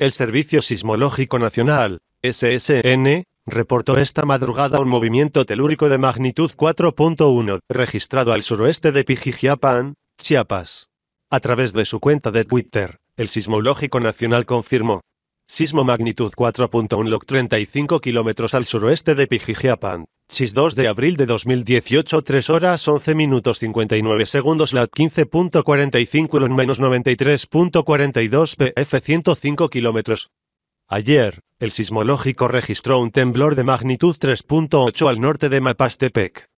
El Servicio Sismológico Nacional, SSN, reportó esta madrugada un movimiento telúrico de magnitud 4.1, registrado al suroeste de Pijijiapan, Chiapas. A través de su cuenta de Twitter, el Sismológico Nacional confirmó. Sismo magnitud 4.1 log 35 kilómetros al suroeste de Pijijiapan, Chis 2 de abril de 2018 3 horas 11 minutos 59 segundos LAT 15.45 lon menos 93.42 PF 105 kilómetros. Ayer, el sismológico registró un temblor de magnitud 3.8 al norte de Mapastepec.